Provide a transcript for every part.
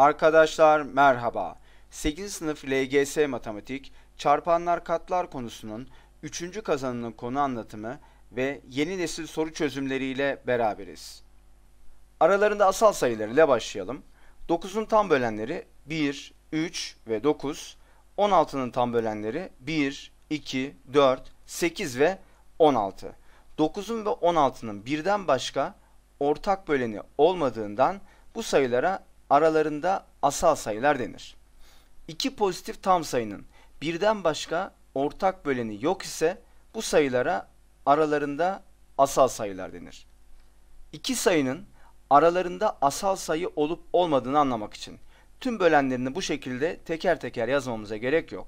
Arkadaşlar merhaba. 8. sınıf LGS Matematik, çarpanlar katlar konusunun 3. kazanının konu anlatımı ve yeni nesil soru çözümleriyle beraberiz. Aralarında asal ile başlayalım. 9'un tam bölenleri 1, 3 ve 9, 16'nın tam bölenleri 1, 2, 4, 8 ve 16. 9'un ve 16'nın birden başka ortak böleni olmadığından bu sayılara aralarında asal sayılar denir. İki pozitif tam sayının birden başka ortak böleni yok ise bu sayılara aralarında asal sayılar denir. İki sayının aralarında asal sayı olup olmadığını anlamak için tüm bölenlerini bu şekilde teker teker yazmamıza gerek yok.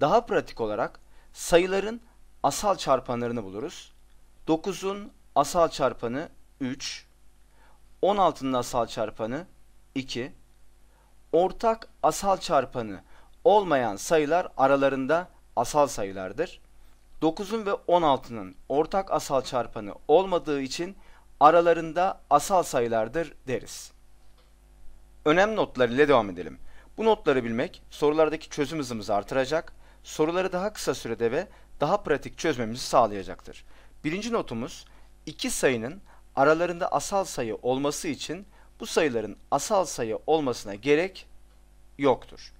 Daha pratik olarak sayıların asal çarpanlarını buluruz. 9'un asal çarpanı 3, 16'nın asal çarpanı 2. Ortak asal çarpanı olmayan sayılar aralarında asal sayılardır. 9'un ve 16'nın ortak asal çarpanı olmadığı için aralarında asal sayılardır deriz. Önem notlarıyla devam edelim. Bu notları bilmek sorulardaki çözüm hızımızı artıracak, soruları daha kısa sürede ve daha pratik çözmemizi sağlayacaktır. Birinci notumuz iki sayının aralarında asal sayı olması için bu sayıların asal sayı olmasına gerek yoktur.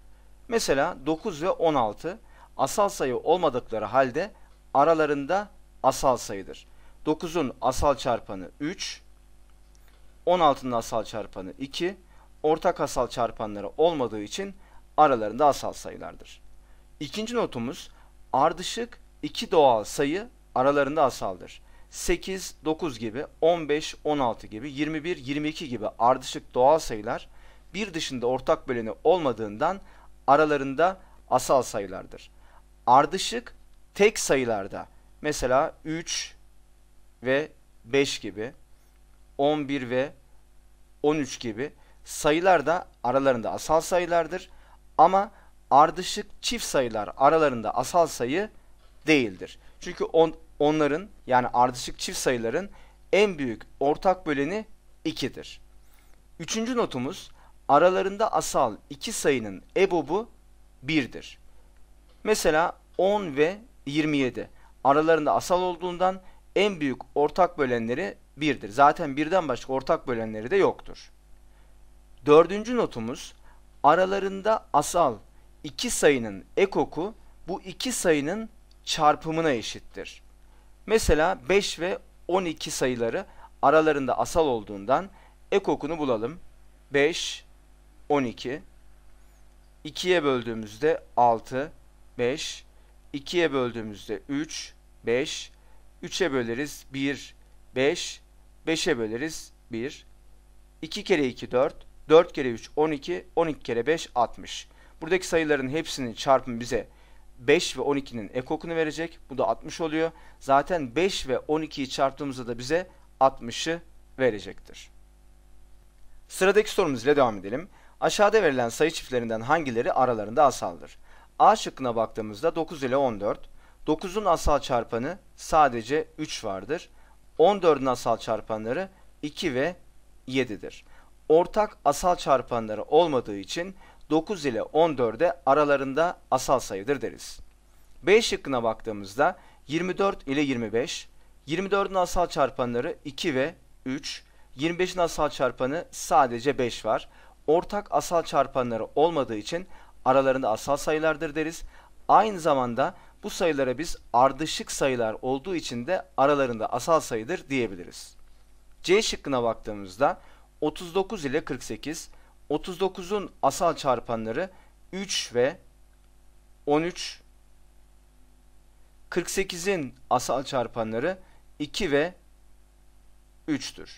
Mesela 9 ve 16 asal sayı olmadıkları halde aralarında asal sayıdır. 9'un asal çarpanı 3, 16'nın asal çarpanı 2, ortak asal çarpanları olmadığı için aralarında asal sayılardır. İkinci notumuz ardışık iki doğal sayı aralarında asaldır. 8, 9 gibi, 15, 16 gibi, 21, 22 gibi ardışık doğal sayılar bir dışında ortak böleni olmadığından aralarında asal sayılardır. Ardışık tek sayılarda mesela 3 ve 5 gibi, 11 ve 13 gibi sayılar da aralarında asal sayılardır ama ardışık çift sayılar aralarında asal sayı değildir. Çünkü on, onların yani ardışık çift sayıların en büyük ortak böleni 2'dir. Üçüncü notumuz aralarında asal iki sayının ebobu 1'dir. Mesela 10 ve 27 aralarında asal olduğundan en büyük ortak bölenleri 1'dir. Zaten birden başka ortak bölenleri de yoktur. Dördüncü notumuz aralarında asal iki sayının ekoku bu iki sayının çarpımına eşittir. Mesela 5 ve 12 sayıları aralarında asal olduğundan ekokunu bulalım. 5, 12. 2'ye böldüğümüzde 6, 5. 2'ye böldüğümüzde 3, 5. 3'e böleriz 1, 5. 5'e böleriz 1. 2 kere 2, 4. 4 kere 3, 12. 12 kere 5, 60. Buradaki sayıların hepsinin çarpımı bize 5 ve 12'nin ekokunu verecek. Bu da 60 oluyor. Zaten 5 ve 12'yi çarptığımızda da bize 60'ı verecektir. Sıradaki sorumuz ile devam edelim. Aşağıda verilen sayı çiftlerinden hangileri aralarında asaldır? A şıkkına baktığımızda 9 ile 14. 9'un asal çarpanı sadece 3 vardır. 14'ün asal çarpanları 2 ve 7'dir. Ortak asal çarpanları olmadığı için 9 ile 14'e aralarında asal sayıdır deriz. B şıkkına baktığımızda 24 ile 25, 24'ün asal çarpanları 2 ve 3, 25'in asal çarpanı sadece 5 var. Ortak asal çarpanları olmadığı için aralarında asal sayılardır deriz. Aynı zamanda bu sayılara biz ardışık sayılar olduğu için de aralarında asal sayıdır diyebiliriz. C şıkkına baktığımızda 39 ile 48, 39'un asal çarpanları 3 ve 13. 48'in asal çarpanları 2 ve 3'tür.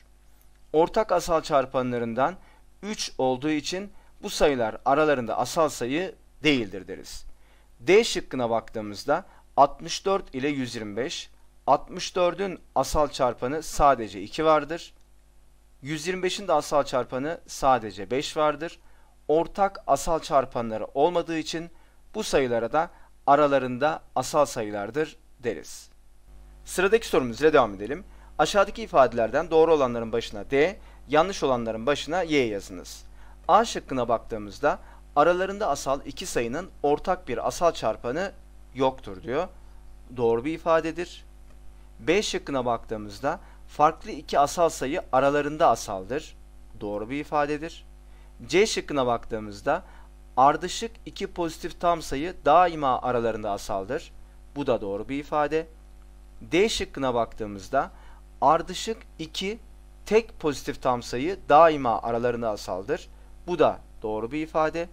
Ortak asal çarpanlarından 3 olduğu için bu sayılar aralarında asal sayı değildir deriz. D şıkkına baktığımızda 64 ile 125, 64'ün asal çarpanı sadece 2 vardır. 125'in de asal çarpanı sadece 5 vardır. Ortak asal çarpanları olmadığı için bu sayılara da aralarında asal sayılardır deriz. Sıradaki sorumuzla devam edelim. Aşağıdaki ifadelerden doğru olanların başına D, yanlış olanların başına Y yazınız. A şıkkına baktığımızda aralarında asal iki sayının ortak bir asal çarpanı yoktur diyor. Doğru bir ifadedir. B şıkkına baktığımızda farklı iki asal sayı aralarında asaldır. Doğru bir ifadedir. C şıkkına baktığımızda ardışık iki pozitif tam sayı daima aralarında asaldır. Bu da doğru bir ifade. D şıkkına baktığımızda ardışık iki tek pozitif tam sayı daima aralarında asaldır. Bu da doğru bir ifade.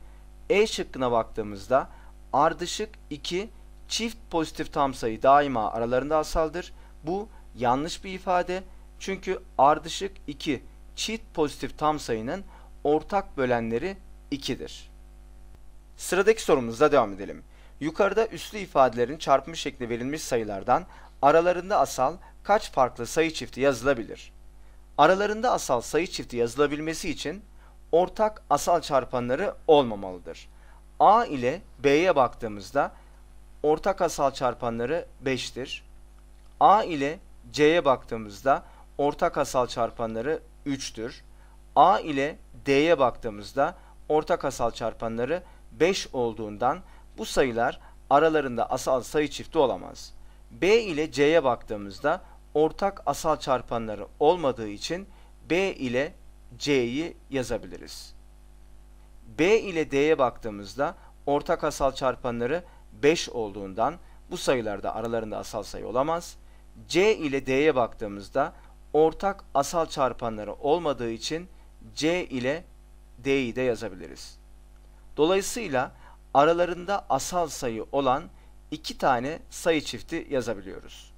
E şıkkına baktığımızda ardışık iki çift pozitif tam sayı daima aralarında asaldır. Bu yanlış bir ifade. Çünkü ardışık 2 çift pozitif tam sayının ortak bölenleri 2'dir. Sıradaki sorumuzla devam edelim. Yukarıda üslü ifadelerin çarpımı şekli verilmiş sayılardan aralarında asal kaç farklı sayı çifti yazılabilir? Aralarında asal sayı çifti yazılabilmesi için ortak asal çarpanları olmamalıdır. A ile B'ye baktığımızda ortak asal çarpanları 5'tir. A ile C'ye baktığımızda ortak asal çarpanları 3'tür. A ile D'ye baktığımızda ortak asal çarpanları 5 olduğundan bu sayılar aralarında asal sayı çifti olamaz. B ile C'ye baktığımızda ortak asal çarpanları olmadığı için B ile C'yi yazabiliriz. B ile D'ye baktığımızda ortak asal çarpanları 5 olduğundan bu sayılarda aralarında asal sayı olamaz. C ile D'ye baktığımızda ortak asal çarpanları olmadığı için C ile D'yi de yazabiliriz. Dolayısıyla aralarında asal sayı olan iki tane sayı çifti yazabiliyoruz.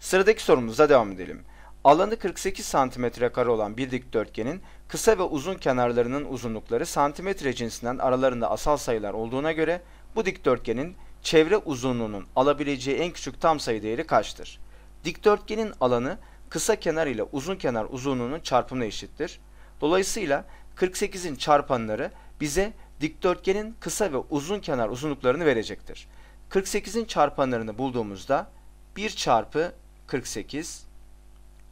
Sıradaki sorumuza devam edelim. Alanı 48 santimetre kare olan bir dikdörtgenin kısa ve uzun kenarlarının uzunlukları santimetre cinsinden aralarında asal sayılar olduğuna göre bu dikdörtgenin çevre uzunluğunun alabileceği en küçük tam sayı değeri kaçtır? Dikdörtgenin alanı kısa kenar ile uzun kenar uzunluğunun çarpımına eşittir. Dolayısıyla 48'in çarpanları bize dikdörtgenin kısa ve uzun kenar uzunluklarını verecektir. 48'in çarpanlarını bulduğumuzda 1 çarpı 48,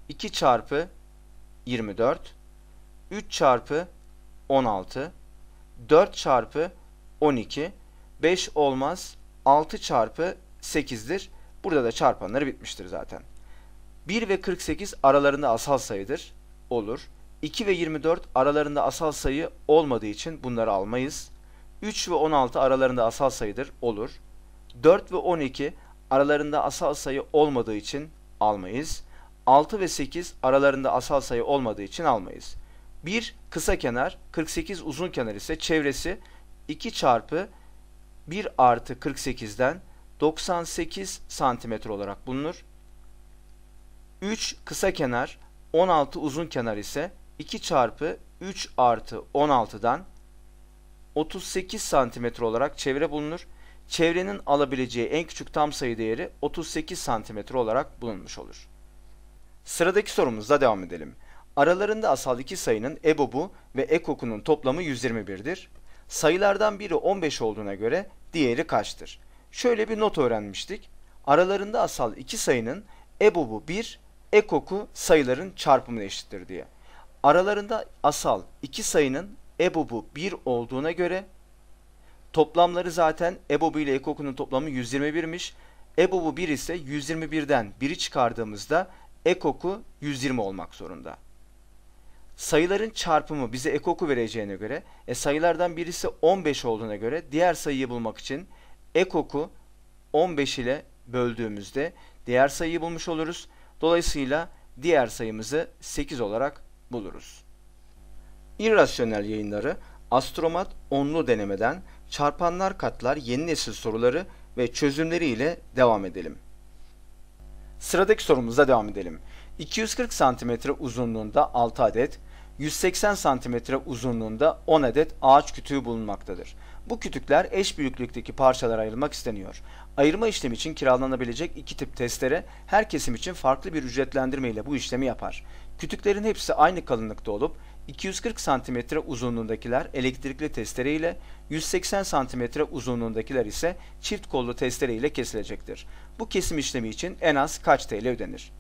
2 çarpı 24, 3 çarpı 16, 4 çarpı 12, 5 olmaz 6 çarpı 8'dir. Burada da çarpanları bitmiştir zaten. 1 ve 48 aralarında asal sayıdır. Olur. 2 ve 24 aralarında asal sayı olmadığı için bunları almayız. 3 ve 16 aralarında asal sayıdır. Olur. 4 ve 12 aralarında asal sayı olmadığı için almayız. 6 ve 8 aralarında asal sayı olmadığı için almayız. 1 kısa kenar, 48 uzun kenar ise çevresi 2 çarpı 1 artı 48'den 98 santimetre olarak bulunur. 3 kısa kenar 16 uzun kenar ise 2 çarpı 3 artı 16'dan 38 santimetre olarak çevre bulunur. Çevrenin alabileceği en küçük tam sayı değeri 38 santimetre olarak bulunmuş olur. Sıradaki sorumuzda devam edelim. Aralarında asal iki sayının ebobu ve ekokunun toplamı 121'dir. Sayılardan biri 15 olduğuna göre diğeri kaçtır? Şöyle bir not öğrenmiştik. Aralarında asal iki sayının ebobu 1 ekoku sayıların çarpımına eşittir diye. Aralarında asal iki sayının ebobu 1 olduğuna göre toplamları zaten ebobu ile ekokunun toplamı 121'miş. Ebobu 1 ise 121'den 1'i çıkardığımızda ekoku 120 olmak zorunda. Sayıların çarpımı bize ekoku vereceğine göre e sayılardan birisi 15 olduğuna göre diğer sayıyı bulmak için ekoku 15 ile böldüğümüzde diğer sayıyı bulmuş oluruz. Dolayısıyla diğer sayımızı 8 olarak buluruz. İrrasyonel yayınları Astromat onlu denemeden çarpanlar katlar yeni nesil soruları ve çözümleri ile devam edelim. Sıradaki sorumuza devam edelim. 240 cm uzunluğunda 6 adet, 180 cm uzunluğunda 10 adet ağaç kütüğü bulunmaktadır. Bu kütükler eş büyüklükteki parçalara ayrılmak isteniyor. Ayırma işlemi için kiralanabilecek iki tip testere her kesim için farklı bir ücretlendirme ile bu işlemi yapar. Kütüklerin hepsi aynı kalınlıkta olup 240 cm uzunluğundakiler elektrikli testere ile 180 cm uzunluğundakiler ise çift kollu testere ile kesilecektir. Bu kesim işlemi için en az kaç TL ödenir?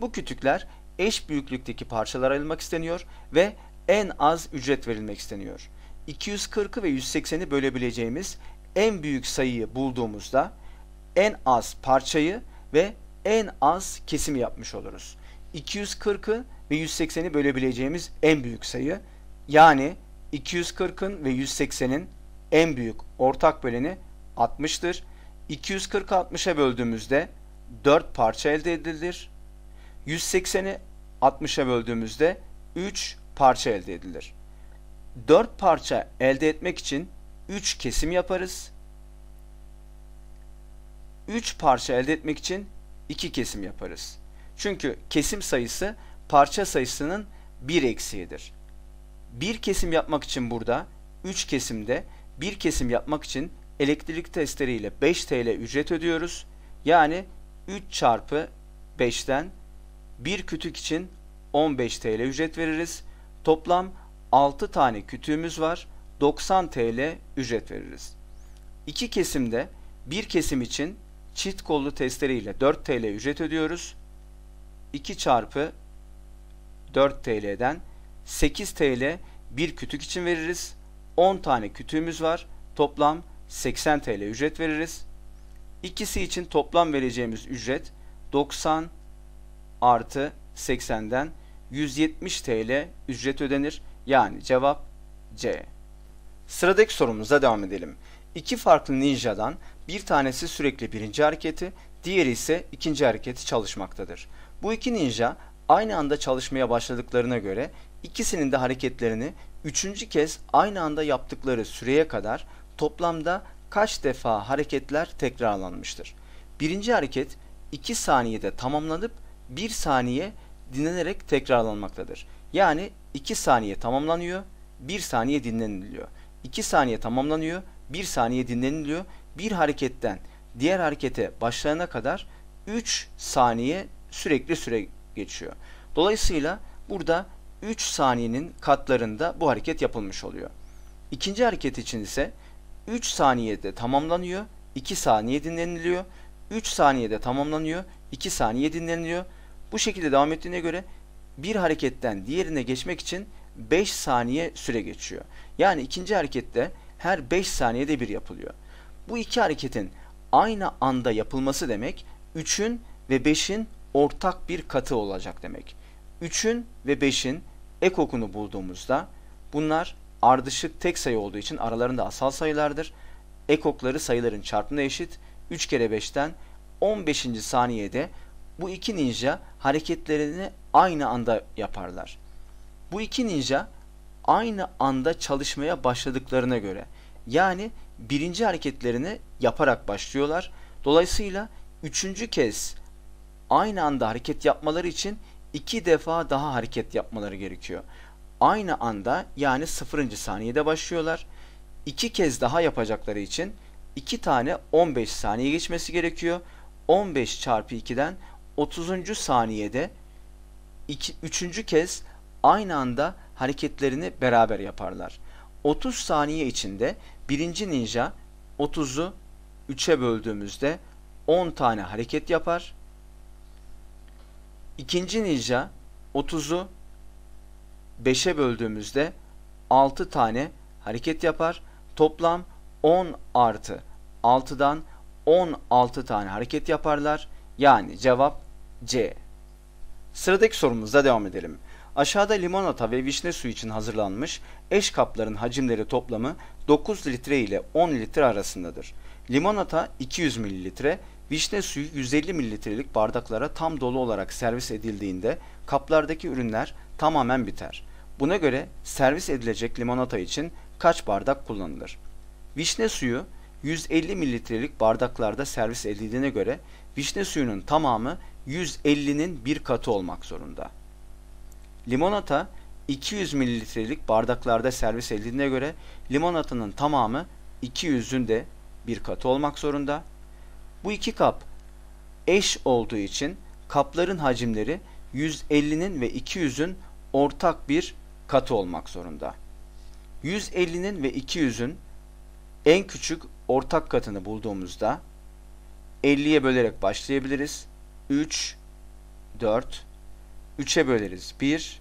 Bu kütükler eş büyüklükteki parçalara ayrılmak isteniyor ve en az ücret verilmek isteniyor. 240'ı ve 180'i bölebileceğimiz en büyük sayıyı bulduğumuzda en az parçayı ve en az kesim yapmış oluruz. 240'ı ve 180'i bölebileceğimiz en büyük sayı yani 240'ın ve 180'in en büyük ortak böleni 60'tır. 240 60'a böldüğümüzde 4 parça elde edilir. 180'i 60'a böldüğümüzde 3 parça elde edilir. 4 parça elde etmek için 3 kesim yaparız. 3 parça elde etmek için 2 kesim yaparız. Çünkü kesim sayısı parça sayısının 1 eksiğidir. 1 kesim yapmak için burada 3 kesimde 1 kesim yapmak için elektrik testleriyle 5 TL ücret ödüyoruz. Yani 3 çarpı 5'ten 1 kütük için 15 TL ücret veririz. Toplam 6 tane kütüğümüz var. 90 TL ücret veririz. İki kesimde bir kesim için çift kollu testere ile 4 TL ücret ödüyoruz. 2 çarpı 4 TL'den 8 TL bir kütük için veririz. 10 tane kütüğümüz var. Toplam 80 TL ücret veririz. İkisi için toplam vereceğimiz ücret 90 artı 80'den 170 TL ücret ödenir. Yani cevap C. Sıradaki sorumuza devam edelim. İki farklı ninjadan bir tanesi sürekli birinci hareketi, diğeri ise ikinci hareketi çalışmaktadır. Bu iki ninja aynı anda çalışmaya başladıklarına göre ikisinin de hareketlerini üçüncü kez aynı anda yaptıkları süreye kadar toplamda kaç defa hareketler tekrarlanmıştır? Birinci hareket 2 saniyede tamamlanıp 1 saniye dinlenerek tekrarlanmaktadır. Yani 2 saniye tamamlanıyor, 1 saniye dinleniliyor. 2 saniye tamamlanıyor, 1 saniye dinleniliyor. Bir hareketten diğer harekete başlayana kadar 3 saniye sürekli süre geçiyor. Dolayısıyla burada 3 saniyenin katlarında bu hareket yapılmış oluyor. İkinci hareket için ise 3 saniyede tamamlanıyor, 2 saniye dinleniliyor. 3 saniyede tamamlanıyor, 2 saniye dinleniliyor. Bu şekilde devam ettiğine göre bir hareketten diğerine geçmek için 5 saniye süre geçiyor. Yani ikinci harekette her 5 saniyede bir yapılıyor. Bu iki hareketin aynı anda yapılması demek 3'ün ve 5'in ortak bir katı olacak demek. 3'ün ve 5'in ekokunu bulduğumuzda bunlar ardışık tek sayı olduğu için aralarında asal sayılardır. Ekokları sayıların çarpımına eşit. 3 kere 5'ten 15. saniyede bu iki ninja hareketlerini aynı anda yaparlar. Bu iki ninja aynı anda çalışmaya başladıklarına göre yani birinci hareketlerini yaparak başlıyorlar. Dolayısıyla üçüncü kez aynı anda hareket yapmaları için iki defa daha hareket yapmaları gerekiyor. Aynı anda yani sıfırıncı saniyede başlıyorlar. İki kez daha yapacakları için iki tane 15 saniye geçmesi gerekiyor. 15 çarpı 2'den 30. saniyede iki, üçüncü kez aynı anda hareketlerini beraber yaparlar. 30 saniye içinde birinci ninja 30'u 3'e böldüğümüzde 10 tane hareket yapar. İkinci ninja 30'u 5'e böldüğümüzde 6 tane hareket yapar. Toplam 10 artı 6'dan 16 tane hareket yaparlar. Yani cevap C. Sıradaki sorumuzda devam edelim. Aşağıda limonata ve vişne suyu için hazırlanmış eş kapların hacimleri toplamı 9 litre ile 10 litre arasındadır. Limonata 200 mililitre, vişne suyu 150 mililitrelik bardaklara tam dolu olarak servis edildiğinde kaplardaki ürünler tamamen biter. Buna göre servis edilecek limonata için kaç bardak kullanılır? Vişne suyu 150 mililitrelik bardaklarda servis edildiğine göre vişne suyunun tamamı 150'nin bir katı olmak zorunda. Limonata 200 mililitrelik bardaklarda servis edildiğine göre limonatanın tamamı 200'ün de bir katı olmak zorunda. Bu iki kap eş olduğu için kapların hacimleri 150'nin ve 200'ün ortak bir katı olmak zorunda. 150'nin ve 200'ün en küçük ortak katını bulduğumuzda 50'ye bölerek başlayabiliriz. 3, 4. 3'e böleriz 1,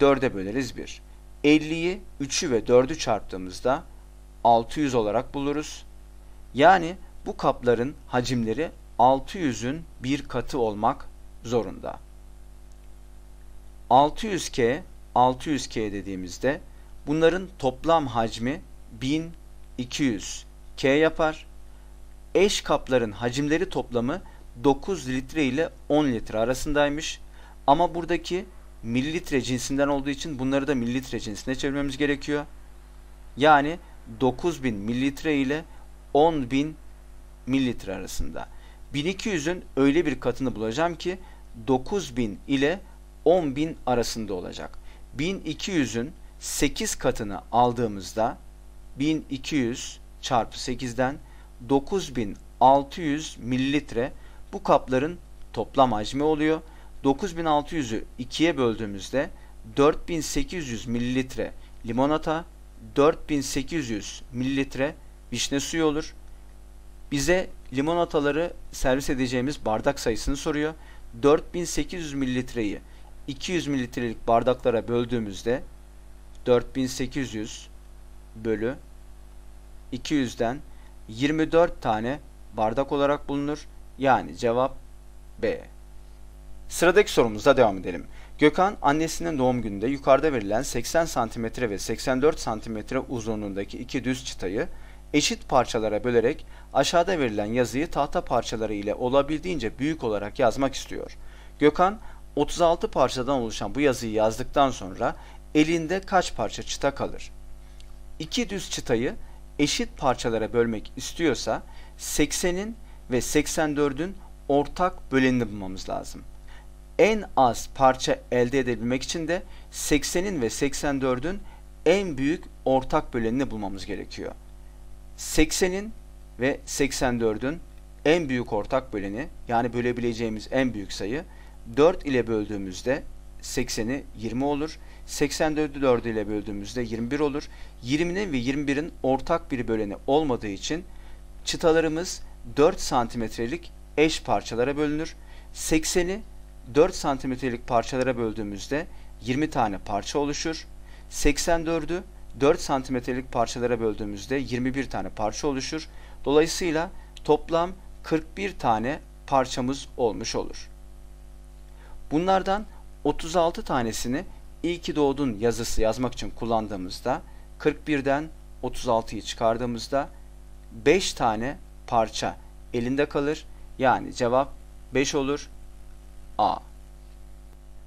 4'e böleriz 1. 50'yi 3'ü ve 4'ü çarptığımızda 600 olarak buluruz. Yani bu kapların hacimleri 600'ün bir katı olmak zorunda. 600K, 600K dediğimizde bunların toplam hacmi 1200K yapar. Eş kapların hacimleri toplamı 9 litre ile 10 litre arasındaymış. Ama buradaki mililitre cinsinden olduğu için bunları da mililitre cinsine çevirmemiz gerekiyor. Yani 9000 mililitre ile 10000 mililitre arasında. 1200'ün öyle bir katını bulacağım ki 9000 ile 10000 arasında olacak. 1200'ün 8 katını aldığımızda 1200 çarpı 8'den 9600 mililitre bu kapların toplam hacmi oluyor. 9600'ü 2'ye böldüğümüzde 4800 mililitre limonata, 4800 mililitre vişne suyu olur. Bize limonataları servis edeceğimiz bardak sayısını soruyor. 4800 mililitreyi 200 mililitrelik bardaklara böldüğümüzde 4800 bölü 200'den 24 tane bardak olarak bulunur. Yani cevap B. Sıradaki sorumuzda devam edelim. Gökhan annesinin doğum gününde yukarıda verilen 80 cm ve 84 cm uzunluğundaki iki düz çıtayı eşit parçalara bölerek aşağıda verilen yazıyı tahta parçaları ile olabildiğince büyük olarak yazmak istiyor. Gökhan 36 parçadan oluşan bu yazıyı yazdıktan sonra elinde kaç parça çıta kalır? İki düz çıtayı eşit parçalara bölmek istiyorsa 80'in ve 84'ün ortak bölenini bulmamız lazım. En az parça elde edebilmek için de 80'in ve 84'ün en büyük ortak bölenini bulmamız gerekiyor. 80'in ve 84'ün en büyük ortak böleni yani bölebileceğimiz en büyük sayı 4 ile böldüğümüzde 80'i 20 olur. 84'ü 4 ile böldüğümüzde 21 olur. 20'nin ve 21'in ortak bir böleni olmadığı için çıtalarımız 4 santimetrelik eş parçalara bölünür. 80'i 4 santimetrelik parçalara böldüğümüzde 20 tane parça oluşur. 84'ü 4 santimetrelik parçalara böldüğümüzde 21 tane parça oluşur. Dolayısıyla toplam 41 tane parçamız olmuş olur. Bunlardan 36 tanesini İyi ki doğdun yazısı yazmak için kullandığımızda 41'den 36'yı çıkardığımızda 5 tane parça elinde kalır. Yani cevap 5 olur. A.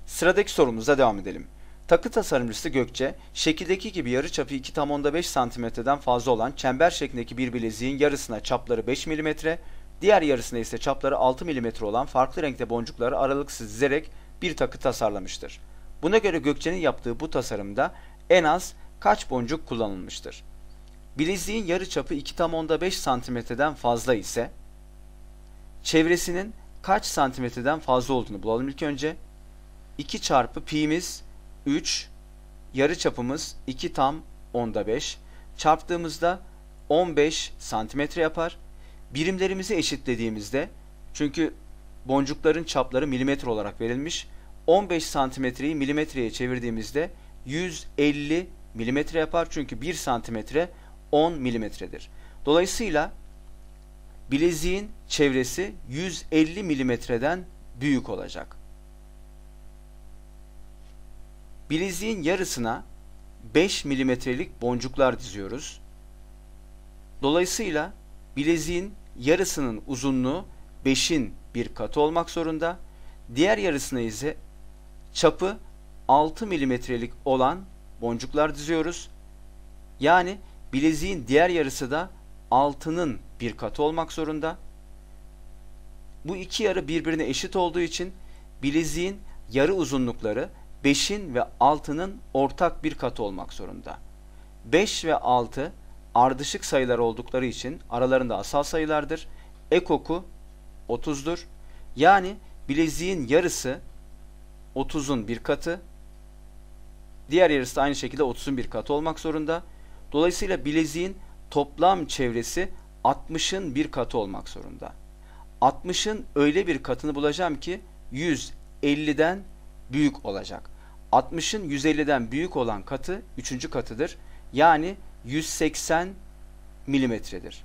Sıradaki sorumuza devam edelim. Takı tasarımcısı Gökçe, şekildeki gibi yarı çapı 2 tam onda 5 cm'den fazla olan çember şeklindeki bir bileziğin yarısına çapları 5 mm, diğer yarısına ise çapları 6 mm olan farklı renkte boncukları aralıksız dizerek bir takı tasarlamıştır. Buna göre Gökçe'nin yaptığı bu tasarımda en az kaç boncuk kullanılmıştır? bileziğin çapı 2 tam onda 5 santimetreden fazla ise çevresinin kaç santimetreden fazla olduğunu bulalım ilk önce. 2 çarpı pi'miz 3 yarı çapımız 2 tam onda 5 çarptığımızda 15 santimetre yapar. Birimlerimizi eşitlediğimizde çünkü boncukların çapları milimetre olarak verilmiş. 15 santimetreyi milimetreye çevirdiğimizde 150 milimetre yapar. Çünkü 1 santimetre 10 milimetredir. Dolayısıyla bileziğin çevresi 150 milimetreden büyük olacak. Bileziğin yarısına 5 milimetrelik boncuklar diziyoruz. Dolayısıyla bileziğin yarısının uzunluğu 5'in bir katı olmak zorunda. Diğer yarısına ise çapı 6 milimetrelik olan boncuklar diziyoruz. Yani Bileziğin diğer yarısı da altının bir katı olmak zorunda. Bu iki yarı birbirine eşit olduğu için bileziğin yarı uzunlukları 5'in ve 6'nın ortak bir katı olmak zorunda. 5 ve 6 ardışık sayılar oldukları için aralarında asal sayılardır. Ekoku 30'dur. Yani bileziğin yarısı 30'un bir katı, diğer yarısı da aynı şekilde 30'un bir katı olmak zorunda. Dolayısıyla bileziğin toplam çevresi 60'ın bir katı olmak zorunda. 60'ın öyle bir katını bulacağım ki 150'den büyük olacak. 60'ın 150'den büyük olan katı 3. katıdır. Yani 180 milimetredir.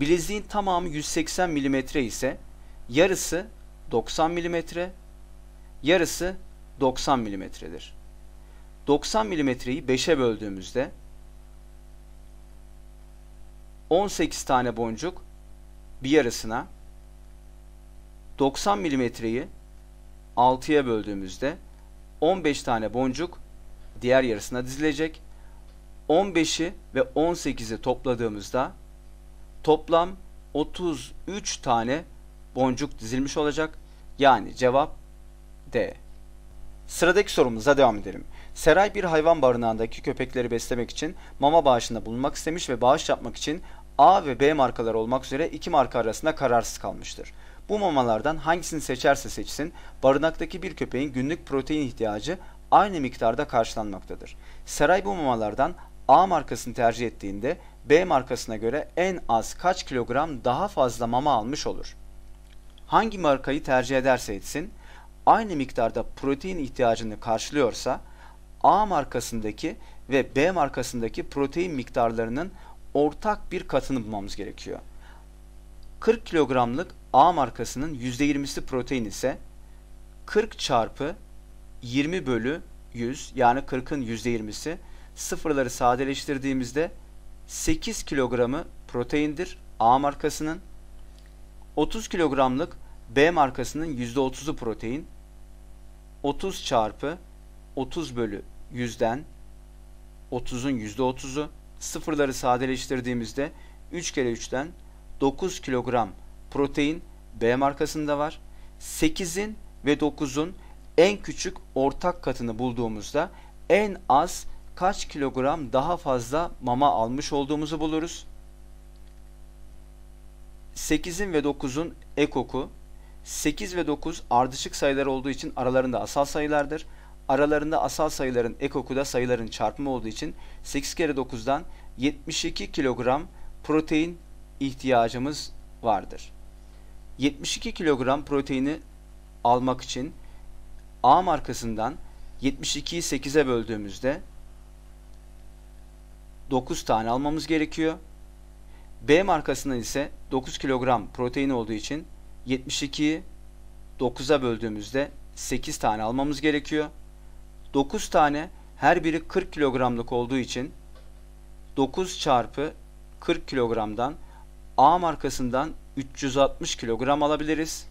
Bileziğin tamamı 180 milimetre ise yarısı 90 milimetre, yarısı 90 milimetredir. 90 milimetreyi 5'e böldüğümüzde 18 tane boncuk bir yarısına 90 milimetreyi 6'ya böldüğümüzde 15 tane boncuk diğer yarısına dizilecek. 15'i ve 18'i topladığımızda toplam 33 tane boncuk dizilmiş olacak. Yani cevap D. Sıradaki sorumuza devam edelim. Seray bir hayvan barınağındaki köpekleri beslemek için mama bağışında bulunmak istemiş ve bağış yapmak için A ve B markalar olmak üzere iki marka arasında kararsız kalmıştır. Bu mamalardan hangisini seçerse seçsin barınaktaki bir köpeğin günlük protein ihtiyacı aynı miktarda karşılanmaktadır. Seray bu mamalardan A markasını tercih ettiğinde B markasına göre en az kaç kilogram daha fazla mama almış olur. Hangi markayı tercih ederse etsin aynı miktarda protein ihtiyacını karşılıyorsa A markasındaki ve B markasındaki protein miktarlarının ortak bir katını bulmamız gerekiyor. 40 kilogramlık A markasının %20'si protein ise 40 çarpı 20 bölü 100 yani 40'ın %20'si sıfırları sadeleştirdiğimizde 8 kilogramı proteindir A markasının. 30 kilogramlık B markasının %30'u protein. 30 çarpı 30 bölü 100'den 30'un %30'u sıfırları sadeleştirdiğimizde 3 kere 3'ten 9 kilogram protein B markasında var. 8'in ve 9'un en küçük ortak katını bulduğumuzda en az kaç kilogram daha fazla mama almış olduğumuzu buluruz. 8'in ve 9'un ekoku 8 ve 9 ardışık sayılar olduğu için aralarında asal sayılardır. Aralarında asal sayıların ekokuda sayıların çarpımı olduğu için 8 kere 9'dan 72 kilogram protein ihtiyacımız vardır. 72 kilogram proteini almak için A markasından 72'yi 8'e böldüğümüzde 9 tane almamız gerekiyor. B markasından ise 9 kilogram protein olduğu için 72'yi 9'a böldüğümüzde 8 tane almamız gerekiyor. 9 tane her biri 40 kilogramlık olduğu için 9 çarpı 40 kilogramdan A markasından 360 kilogram alabiliriz.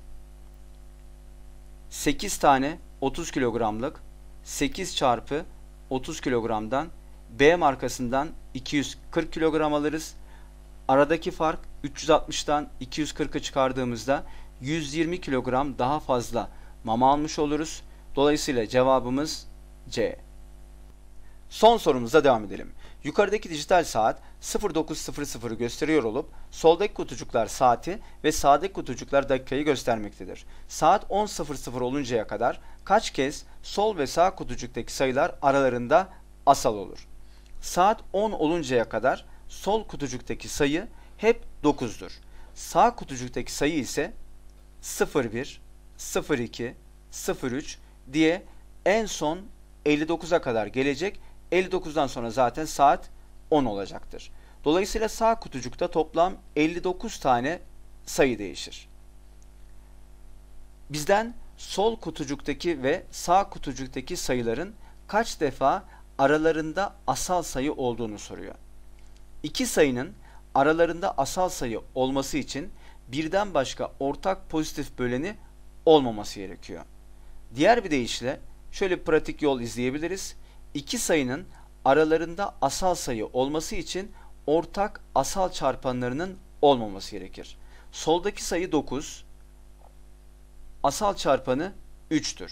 8 tane 30 kilogramlık 8 çarpı 30 kilogramdan B markasından 240 kilogram alırız. Aradaki fark 360'tan 240'a çıkardığımızda 120 kilogram daha fazla mama almış oluruz. Dolayısıyla cevabımız C. Son sorumuza devam edelim. Yukarıdaki dijital saat 09.00'ı gösteriyor olup soldaki kutucuklar saati ve sağdaki kutucuklar dakikayı göstermektedir. Saat 10.00 oluncaya kadar kaç kez sol ve sağ kutucuktaki sayılar aralarında asal olur? Saat 10 oluncaya kadar sol kutucuktaki sayı hep 9'dur. Sağ kutucuktaki sayı ise 01, 02, 03 diye en son 59'a kadar gelecek. 59'dan sonra zaten saat 10 olacaktır. Dolayısıyla sağ kutucukta toplam 59 tane sayı değişir. Bizden sol kutucuktaki ve sağ kutucuktaki sayıların kaç defa aralarında asal sayı olduğunu soruyor. İki sayının aralarında asal sayı olması için birden başka ortak pozitif böleni olmaması gerekiyor. Diğer bir deyişle Şöyle bir pratik yol izleyebiliriz. İki sayının aralarında asal sayı olması için ortak asal çarpanlarının olmaması gerekir. Soldaki sayı 9, asal çarpanı 3'tür.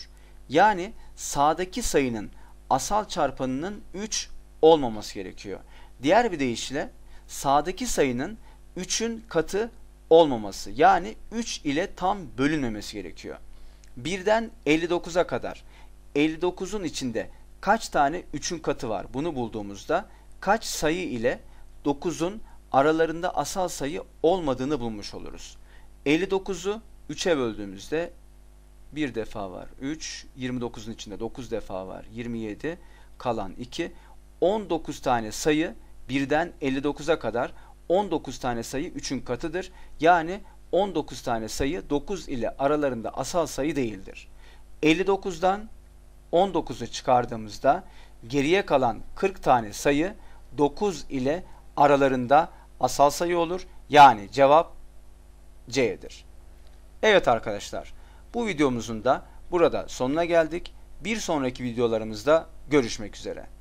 Yani sağdaki sayının asal çarpanının 3 olmaması gerekiyor. Diğer bir deyişle sağdaki sayının 3'ün katı olmaması yani 3 ile tam bölünmemesi gerekiyor. 1'den 59'a kadar 59'un içinde kaç tane 3'ün katı var? Bunu bulduğumuzda kaç sayı ile 9'un aralarında asal sayı olmadığını bulmuş oluruz. 59'u 3'e böldüğümüzde bir defa var 3, 29'un içinde 9 defa var 27, kalan 2, 19 tane sayı birden 59'a kadar 19 tane sayı 3'ün katıdır. Yani 19 tane sayı 9 ile aralarında asal sayı değildir. 59'dan 19'u çıkardığımızda geriye kalan 40 tane sayı 9 ile aralarında asal sayı olur. Yani cevap C'dir. Evet arkadaşlar bu videomuzun da burada sonuna geldik. Bir sonraki videolarımızda görüşmek üzere.